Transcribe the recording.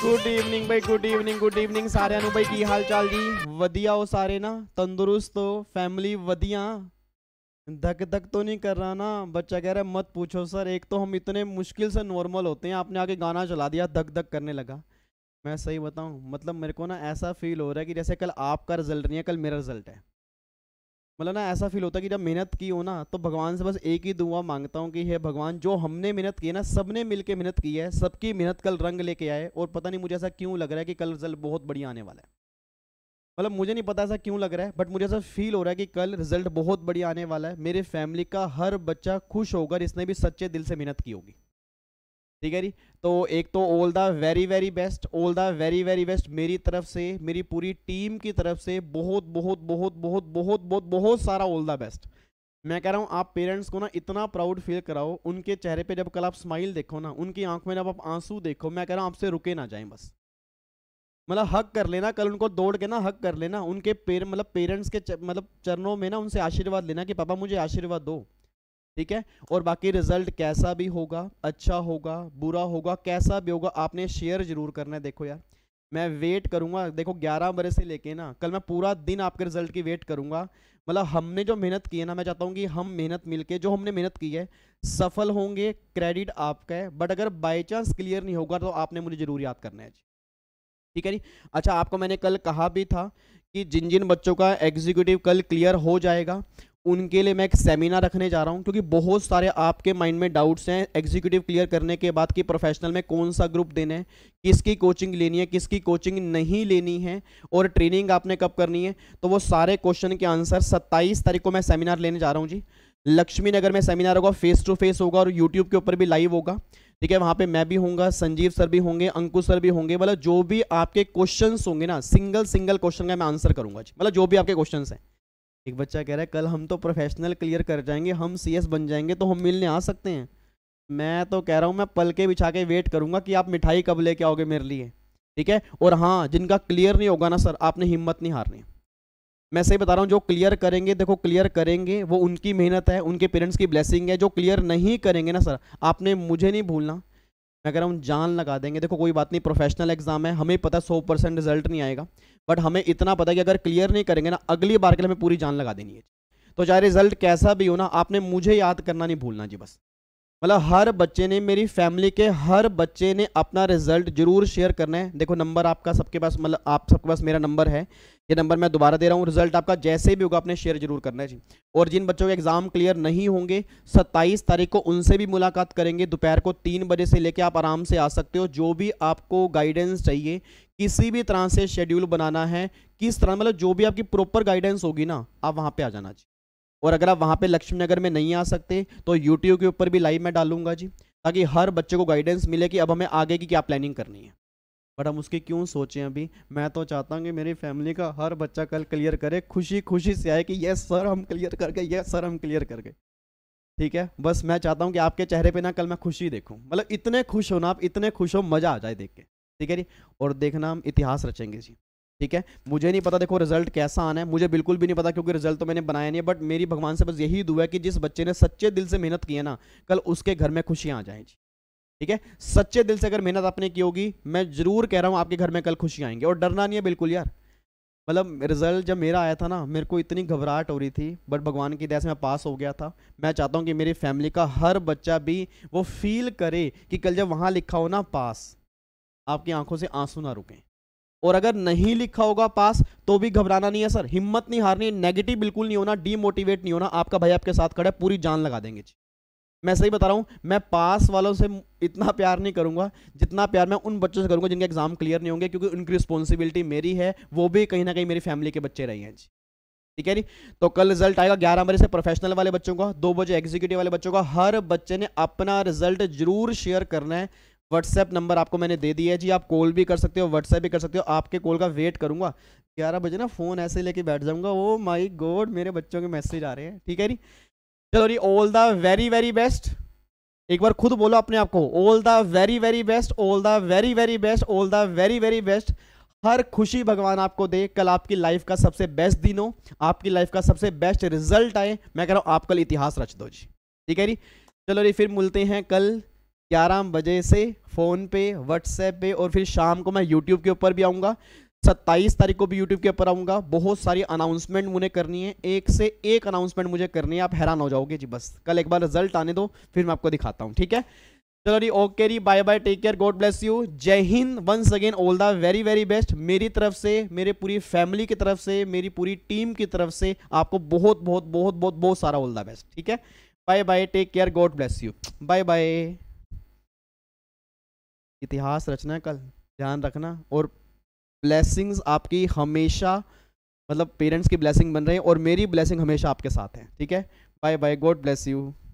good evening भाई good evening good evening ਸਾਰਿਆਂ ਨੂੰ ਬਾਈ ਕੀ ਹਾਲ ਚਾਲ ਜੀ ਵਧੀਆ ਹੋ ਸਾਰੇ ਨਾ ਤੰਦਰੁਸਤ ਹੋ ਫੈਮਿਲੀ धक धक तो नहीं कर रहा ना बच्चा कह रहा है मत पूछो सर एक तो हम इतने मुश्किल से नॉर्मल होते हैं आपने आगे गाना चला दिया धक धक करने लगा मैं सही बताऊं मतलब मेरे को ना ऐसा फील हो रहा है कि जैसे कल आपका रिजल्ट नहीं है कल मेरा रिजल्ट है मतलब ना ऐसा फील होता है कि जब मेहनत की हो ना तो भगवान से बस एक ही दुआ मांगता हूँ कि हे भगवान जो हमने मेहनत की है ना सबने मिल के मेहनत की है सबकी मेहनत कल रंग लेके आए और पता नहीं मुझे ऐसा क्यों लग रहा है कि कल रिजल्ट बहुत बढ़िया आने वाला है मतलब मुझे नहीं पता ऐसा क्यों लग रहा है बट मुझे ऐसा फील हो रहा है कि कल रिजल्ट बहुत बढ़िया आने वाला है मेरे फैमिली का हर बच्चा खुश होकर इसने भी सच्चे दिल से मेहनत की होगी ठीक है जी तो एक तो all the very very best all the very very best मेरी तरफ से मेरी पूरी टीम की तरफ से बहुत बहुत बहुत बहुत बहुत बहुत बहुत सारा ऑल द बेस्ट मैं कह रहा हूँ आप पेरेंट्स को ना इतना प्राउड फील कराओ उनके चेहरे पे जब कल आप स्माइल देखो ना उनकी आंख में जब आप आंसू देखो मैं कह रहा हूँ आपसे रुके ना जाएं बस मतलब हक कर लेना कल उनको दौड़ के ना हक कर लेना उनके पेर मतलब पेरेंट्स के मतलब चरणों में ना उनसे आशीर्वाद लेना कि पापा मुझे आशीर्वाद दो ठीक है और बाकी रिजल्ट कैसा भी होगा अच्छा होगा बुरा होगा कैसा भी होगा आपने शेयर जरूर करना है देखो यार मैं वेट करूंगा देखो ग्यारह बजे से लेके ना कल मैं पूरा दिन आपके रिजल्ट की वेट करूंगा मतलब हमने जो मेहनत की है ना मैं चाहता हूँ कि हम मेहनत मिलके जो हमने मेहनत की है सफल होंगे क्रेडिट आपका है बट अगर बाई चांस क्लियर नहीं होगा तो आपने मुझे ज़रूर याद करना है ठीक है जी अच्छा आपको मैंने कल कहा भी था कि जिन जिन बच्चों का एग्जीक्यूटिव कल क्लियर हो जाएगा उनके लिए मैं एक सेमिनार रखने जा रहा हूँ क्योंकि बहुत सारे आपके माइंड में डाउट्स हैं एग्जीक्यूटिव क्लियर करने के बाद कि प्रोफेशनल में कौन सा ग्रुप देना है किसकी कोचिंग लेनी है किसकी कोचिंग नहीं लेनी है और ट्रेनिंग आपने कब करनी है तो वो सारे क्वेश्चन के आंसर सत्ताईस तारीख को मैं सेमिनार लेने जा रहा हूँ जी लक्ष्मी नगर में सेमिनार होगा फेस टू फेस होगा और यूट्यूब के ऊपर भी लाइव होगा ठीक है वहाँ पे मैं भी होंगे संजीव सर भी होंगे अंकुश सर भी होंगे मतलब जो भी आपके क्वेश्चंस होंगे ना सिंगल सिंगल क्वेश्चन का मैं आंसर करूंगा जी मतलब जो भी आपके क्वेश्चंस हैं एक बच्चा कह रहा है कल हम तो प्रोफेशनल क्लियर कर जाएंगे हम एस बन जाएंगे तो हम मिलने आ सकते हैं मैं तो कह रहा हूँ मैं पल के बिछा के वेट करूँगा कि आप मिठाई कब लेके आओगे मेरे लिए ठीक है और हाँ जिनका क्लियर नहीं होगा ना सर आपने हिम्मत नहीं हारनी मैं सही बता रहा हूँ जो क्लियर करेंगे देखो क्लियर करेंगे वो उनकी मेहनत है उनके पेरेंट्स की ब्लेसिंग है जो क्लियर नहीं करेंगे ना सर आपने मुझे नहीं भूलना मैं कह रहा हूँ जान लगा देंगे देखो कोई बात नहीं प्रोफेशनल एग्जाम है हमें पता सौ परसेंट रिजल्ट नहीं आएगा बट हमें इतना पता कि अगर क्लियर नहीं करेंगे ना अगली बार के लिए हमें पूरी जान लगा देनी है तो चाहे रिजल्ट कैसा भी हो ना आपने मुझे याद करना नहीं भूलना जी बस मतलब हर बच्चे ने मेरी फैमिली के हर बच्चे ने अपना रिजल्ट जरूर शेयर करना है देखो नंबर आपका सबके पास मतलब आप सबके पास मेरा नंबर है ये नंबर मैं दोबारा दे रहा हूँ रिजल्ट आपका जैसे भी होगा आपने शेयर जरूर करना है जी और जिन बच्चों के एग्जाम क्लियर नहीं होंगे 27 तारीख को उनसे भी मुलाकात करेंगे दोपहर को तीन बजे से लेकर आप आराम से आ सकते हो जो भी आपको गाइडेंस चाहिए किसी भी तरह से शेड्यूल बनाना है किस तरह मतलब जो भी आपकी प्रॉपर गाइडेंस होगी ना आप वहाँ पर आ जाना जी और अगर आप वहाँ पे लक्ष्मी नगर में नहीं आ सकते तो यूट्यूब के ऊपर भी लाइव मैं डालूंगा जी ताकि हर बच्चे को गाइडेंस मिले कि अब हमें आगे की क्या प्लानिंग करनी है बट हम उसकी क्यों सोचें अभी मैं तो चाहता हूँ कि मेरी फैमिली का हर बच्चा कल क्लियर करे खुशी खुशी से आए कि यस सर हम क्लियर कर गए यस सर हम क्लियर कर गए ठीक है बस मैं चाहता हूँ कि आपके चेहरे पर ना कल मैं खुशी देखूँ मतलब इतने खुश हो ना आप इतने खुश हो मज़ा आ जाए देख के ठीक है जी और देखना हम इतिहास रचेंगे जी ठीक है मुझे नहीं पता देखो रिजल्ट कैसा आना है मुझे बिल्कुल भी नहीं पता क्योंकि रिजल्ट तो मैंने बनाया नहीं है बट मेरी भगवान से बस यही दुआ है कि जिस बच्चे ने सच्चे दिल से मेहनत की है ना कल उसके घर में खुशियाँ आ जाएँ ठीक है सच्चे दिल से अगर मेहनत आपने की होगी मैं जरूर कह रहा हूँ आपके घर में कल खुशियाँ आएंगी और डरना नहीं है बिल्कुल यार मतलब रिजल्ट जब मेरा आया था ना मेरे को इतनी घबराहट हो रही थी बट भगवान की दया से मैं पास हो गया था मैं चाहता हूँ कि मेरी फैमिली का हर बच्चा भी वो फील करे कि कल जब वहाँ लिखा हो ना पास आपकी आंखों से आंसू ना रुकें और अगर नहीं लिखा होगा पास तो भी घबराना नहीं है सर हिम्मत नहीं हारनी नेगेटिव बिल्कुल नहीं होना डीमोटिवेट नहीं होना आपका भाई आपके साथ खड़ा है पूरी जान लगा देंगे मैं सही बता रहा हूं मैं पास वालों से इतना प्यार नहीं करूंगा जितना प्यार मैं उन बच्चों से करूंगा जिनके एग्जाम क्लियर नहीं होंगे क्योंकि उनकी रिस्पॉन्सिबिलिटी मेरी है वो भी कहीं ना कहीं मेरी फैमिली के बच्चे रहे हैं जी ठीक है जी तो कल रिजल्ट आएगा ग्यारह बजे से प्रोफेशनल वाले बच्चों का दो बजे एग्जीक्यूटिव वाले बच्चों का हर बच्चे ने अपना रिजल्ट जरूर शेयर करना है व्हाट्सएप नंबर आपको मैंने दे दिया है जी आप कॉल भी कर सकते हो व्हाट्सएप भी कर सकते हो आपके कॉल का वेट करूंगा ग्यारह बजे ना फ़ोन ऐसे लेके बैठ जाऊंगा ओ माई गॉड मेरे बच्चों के मैसेज आ रहे हैं ठीक है जी चलो जी all the very very best एक बार खुद बोलो अपने आप को all the very very best all the very very best all the very very best हर खुशी भगवान आपको दे कल आपकी लाइफ का सबसे बेस्ट दिन हो आपकी लाइफ का सबसे बेस्ट रिजल्ट आए मैं कह रहा हूँ आप कल इतिहास रच दो जी ठीक है जी चलो जी फिर मिलते हैं कल ग्यारह बजे से फ़ोन पे व्हाट्सएप पे और फिर शाम को मैं यूट्यूब के ऊपर भी आऊँगा सत्ताईस तारीख को भी यूट्यूब के ऊपर आऊँगा बहुत सारी अनाउंसमेंट मुझे करनी है एक से एक अनाउंसमेंट मुझे करनी है आप हैरान हो जाओगे जी बस कल एक बार रिजल्ट आने दो फिर मैं आपको दिखाता हूँ ठीक है चलो जी ओके जी bye bye take care God bless you Jai Hind once again all the very very best मेरी तरफ से मेरे पूरी फैमिली की तरफ से मेरी पूरी टीम की तरफ से आपको बहुत बहुत बहुत बहुत बहुत सारा ऑल द बेस्ट ठीक है bye bye take care God bless you bye bye इतिहास रचना का ध्यान रखना और ब्लेसिंग्स आपकी हमेशा मतलब पेरेंट्स की ब्लेसिंग बन रही है और मेरी ब्लेसिंग हमेशा आपके साथ है ठीक है bye bye God bless you